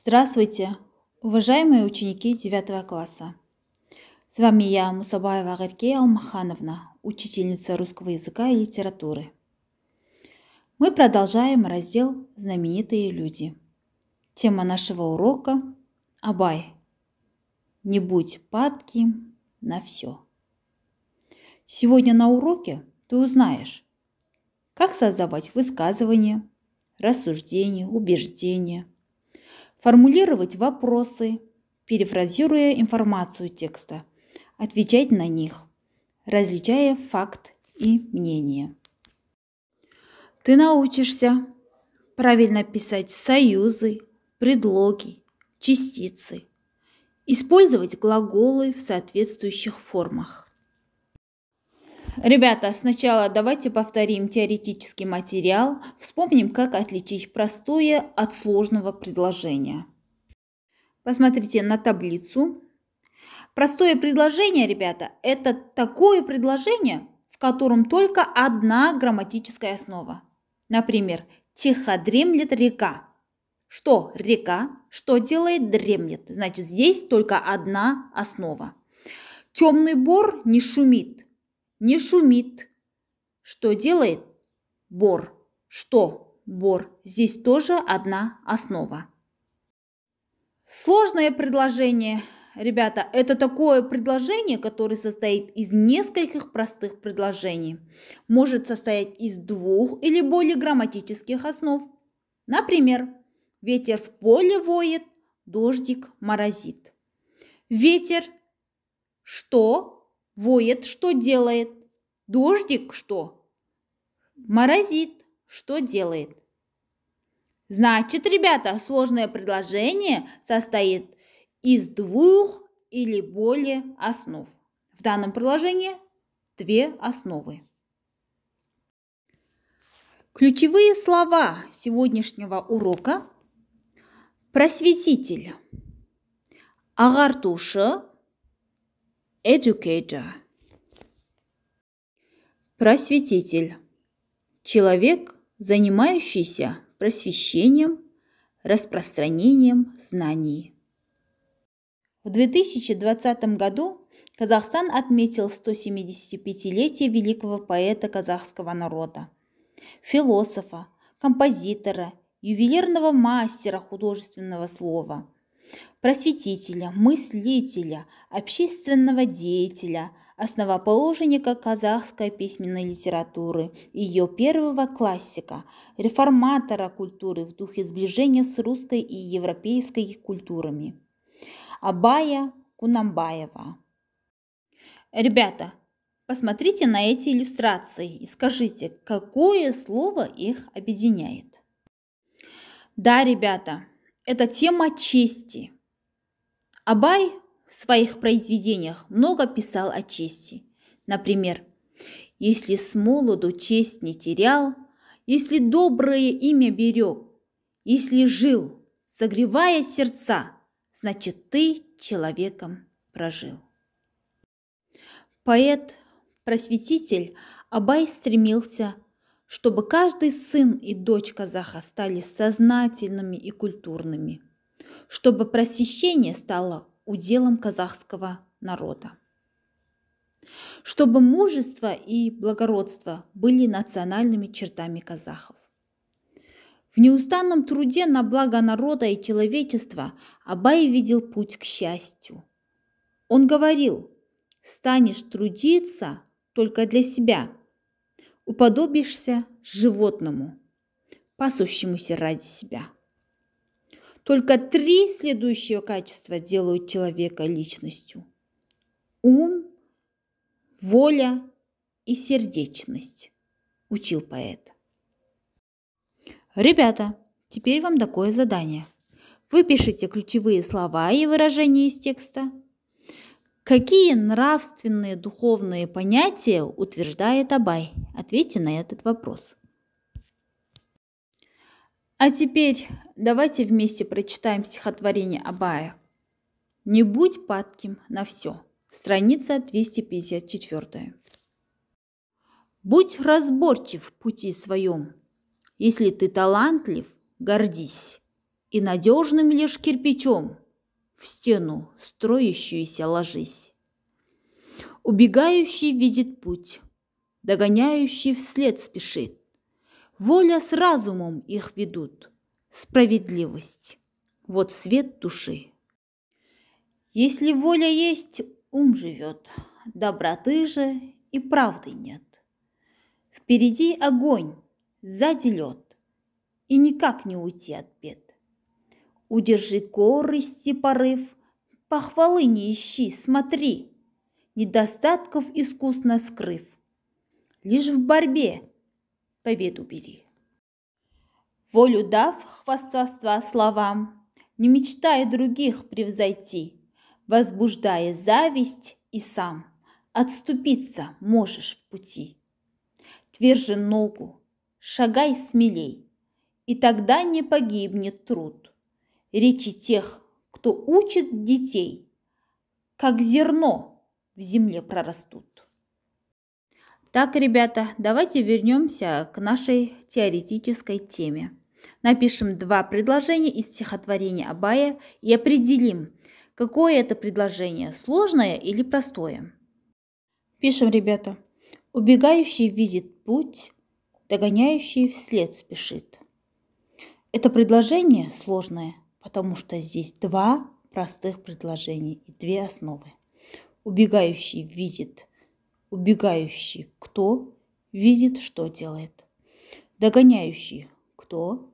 Здравствуйте, уважаемые ученики 9 класса! С вами я, Мусабаева Агаркея Алмахановна, учительница русского языка и литературы. Мы продолжаем раздел «Знаменитые люди». Тема нашего урока – Абай. Не будь падки на все. Сегодня на уроке ты узнаешь, как создавать высказывания, рассуждения, убеждения – формулировать вопросы, перефразируя информацию текста, отвечать на них, различая факт и мнение. Ты научишься правильно писать союзы, предлоги, частицы, использовать глаголы в соответствующих формах. Ребята, сначала давайте повторим теоретический материал, вспомним, как отличить простое от сложного предложения. Посмотрите на таблицу. Простое предложение, ребята, это такое предложение, в котором только одна грамматическая основа. Например, тихо дремлет река. Что река, что делает дремлет. Значит, здесь только одна основа. Темный бор не шумит – не шумит. Что делает? Бор. Что? Бор. Здесь тоже одна основа. Сложное предложение. Ребята, это такое предложение, которое состоит из нескольких простых предложений. Может состоять из двух или более грамматических основ. Например, ветер в поле воет, дождик морозит. Ветер что Воет что делает? Дождик что? Морозит что делает? Значит, ребята, сложное предложение состоит из двух или более основ. В данном предложении две основы. Ключевые слова сегодняшнего урока – просветитель, агартуша, educator. Просветитель. Человек, занимающийся просвещением, распространением знаний. В 2020 году Казахстан отметил 175-летие великого поэта казахского народа, философа, композитора, ювелирного мастера художественного слова – просветителя, мыслителя, общественного деятеля, основоположника казахской письменной литературы, ее первого классика, реформатора культуры в духе сближения с русской и европейской культурами. Абая Кунамбаева. Ребята, посмотрите на эти иллюстрации и скажите, какое слово их объединяет. Да, ребята, это тема чести – Абай в своих произведениях много писал о чести. Например, «Если с молоду честь не терял, если доброе имя берег, если жил, согревая сердца, значит, ты человеком прожил». Поэт-просветитель Абай стремился, чтобы каждый сын и дочь казаха стали сознательными и культурными – чтобы просвещение стало уделом казахского народа. Чтобы мужество и благородство были национальными чертами казахов. В неустанном труде на благо народа и человечества Абай видел путь к счастью. Он говорил, станешь трудиться только для себя, уподобишься животному, пасущемуся ради себя. Только три следующего качества делают человека личностью. Ум, воля и сердечность, учил поэт. Ребята, теперь вам такое задание. вы пишите ключевые слова и выражения из текста. Какие нравственные духовные понятия утверждает Абай? Ответьте на этот вопрос. А теперь давайте вместе прочитаем стихотворение Абая. «Не будь падким на все». Страница 254. «Будь разборчив в пути своем. Если ты талантлив, гордись. И надежным лишь кирпичом в стену строящуюся ложись. Убегающий видит путь, догоняющий вслед спешит. Воля с разумом их ведут, справедливость. Вот свет души. Если воля есть, ум живет, доброты же и правды нет. Впереди огонь, сзади лед, и никак не уйти от бед. Удержи корысти порыв, похвалы не ищи, смотри, недостатков искусно скрыв. Лишь в борьбе победу бери. Волю дав хвастовства словам, не мечтая других превзойти, возбуждая зависть и сам, отступиться можешь в пути. Тверже ногу, шагай смелей, и тогда не погибнет труд. Речи тех, кто учит детей, как зерно в земле прорастут. Так, ребята, давайте вернемся к нашей теоретической теме. Напишем два предложения из стихотворения Абая и определим, какое это предложение, сложное или простое. Пишем, ребята. Убегающий видит путь, догоняющий вслед спешит. Это предложение сложное, потому что здесь два простых предложения и две основы. Убегающий видит Убегающий кто видит, что делает. Догоняющий кто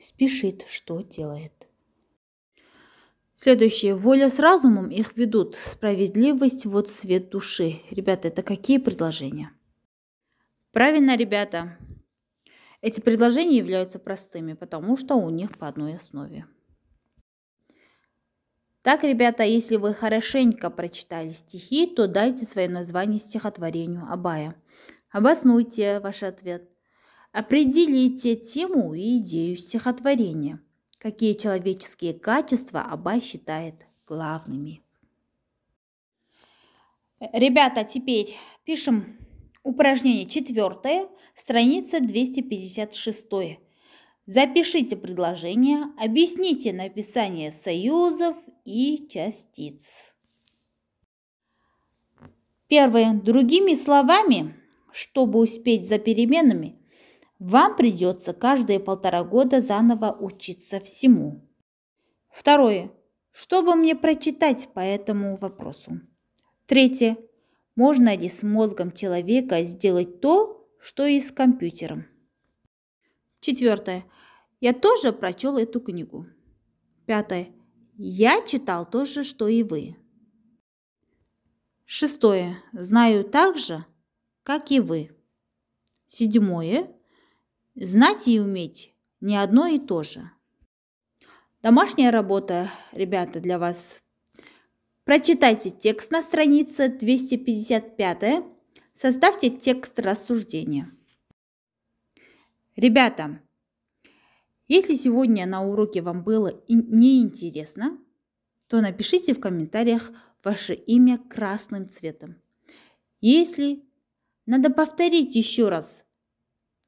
спешит, что делает. Следующее. Воля с разумом их ведут. Справедливость – вот свет души. Ребята, это какие предложения? Правильно, ребята. Эти предложения являются простыми, потому что у них по одной основе. Так, ребята, если вы хорошенько прочитали стихи, то дайте свое название стихотворению Абая. Обоснуйте ваш ответ. Определите тему и идею стихотворения. Какие человеческие качества Абай считает главными. Ребята, теперь пишем упражнение четвертое, страница 256. Запишите предложение, объясните написание союзов, и частиц. Первое. Другими словами, чтобы успеть за переменами, вам придется каждые полтора года заново учиться всему. Второе. Чтобы мне прочитать по этому вопросу? Третье. Можно ли с мозгом человека сделать то, что и с компьютером? Четвертое. Я тоже прочел эту книгу. Пятое. Я читал то же, что и вы. Шестое. Знаю так же, как и вы. Седьмое. Знать и уметь не одно и то же. Домашняя работа, ребята, для вас. Прочитайте текст на странице 255. Составьте текст рассуждения. Ребята, если сегодня на уроке вам было неинтересно, то напишите в комментариях ваше имя красным цветом. Если надо повторить еще раз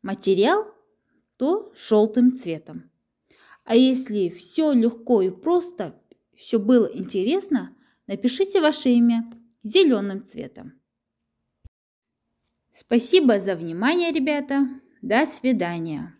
материал, то желтым цветом. А если все легко и просто, все было интересно, напишите ваше имя зеленым цветом. Спасибо за внимание, ребята. До свидания.